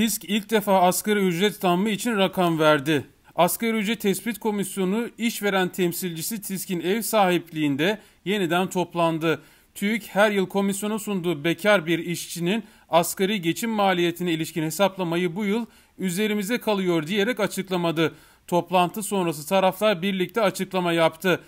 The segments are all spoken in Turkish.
TİSK ilk defa asgari ücret zammı için rakam verdi. Asgari ücret tespit komisyonu işveren temsilcisi TİSK'in ev sahipliğinde yeniden toplandı. TÜİK her yıl komisyona sunduğu bekar bir işçinin asgari geçim maliyetine ilişkin hesaplamayı bu yıl üzerimize kalıyor diyerek açıklamadı. Toplantı sonrası taraflar birlikte açıklama yaptı.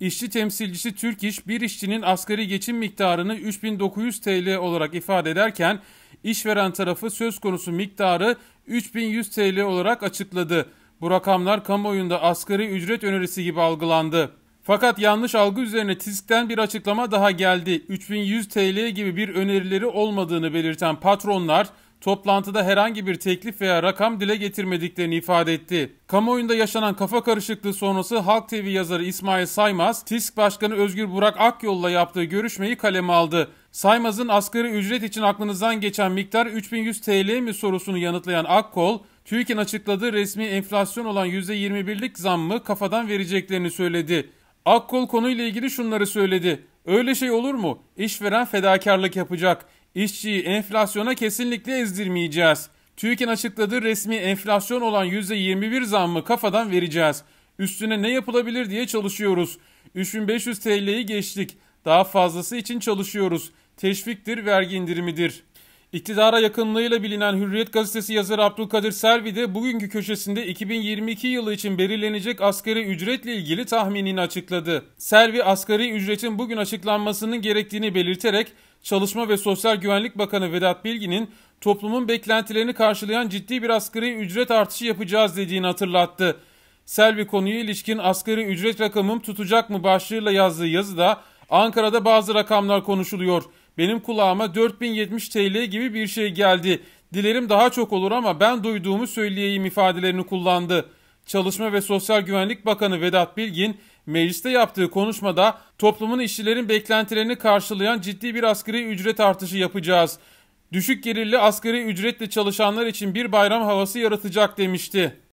İşçi temsilcisi Türk İş bir işçinin asgari geçim miktarını 3900 TL olarak ifade ederken işveren tarafı söz konusu miktarı 3100 TL olarak açıkladı. Bu rakamlar kamuoyunda asgari ücret önerisi gibi algılandı. Fakat yanlış algı üzerine TİSK'ten bir açıklama daha geldi. 3100 TL gibi bir önerileri olmadığını belirten patronlar toplantıda herhangi bir teklif veya rakam dile getirmediklerini ifade etti. Kamuoyunda yaşanan kafa karışıklığı sonrası Halk TV yazarı İsmail Saymaz, TİSK Başkanı Özgür Burak Akyol'la yaptığı görüşmeyi kaleme aldı. Saymaz'ın asgari ücret için aklınızdan geçen miktar 3100 TL mi sorusunu yanıtlayan Akkol, TÜİK'in açıkladığı resmi enflasyon olan %21'lik zammı kafadan vereceklerini söyledi. Akkol konuyla ilgili şunları söyledi. Öyle şey olur mu? İşveren fedakarlık yapacak. İşçi enflasyona kesinlikle ezdirmeyeceğiz. TÜİK'in açıkladığı resmi enflasyon olan %21 zammı kafadan vereceğiz. Üstüne ne yapılabilir diye çalışıyoruz. 3500 TL'yi geçtik. Daha fazlası için çalışıyoruz. Teşviktir, vergi indirimidir.'' İktidara yakınlığıyla bilinen Hürriyet gazetesi yazarı Abdülkadir Selvi de bugünkü köşesinde 2022 yılı için belirlenecek asgari ücretle ilgili tahminini açıkladı. Selvi asgari ücretin bugün açıklanmasının gerektiğini belirterek Çalışma ve Sosyal Güvenlik Bakanı Vedat Bilgin'in toplumun beklentilerini karşılayan ciddi bir asgari ücret artışı yapacağız dediğini hatırlattı. Selvi konuyu ilişkin asgari ücret rakamım tutacak mı başlığıyla yazdığı yazıda Ankara'da bazı rakamlar konuşuluyor.'' Benim kulağıma 4070 TL gibi bir şey geldi. Dilerim daha çok olur ama ben duyduğumu söyleyeyim ifadelerini kullandı. Çalışma ve Sosyal Güvenlik Bakanı Vedat Bilgin mecliste yaptığı konuşmada toplumun işçilerin beklentilerini karşılayan ciddi bir asgari ücret artışı yapacağız. Düşük gelirli asgari ücretle çalışanlar için bir bayram havası yaratacak demişti.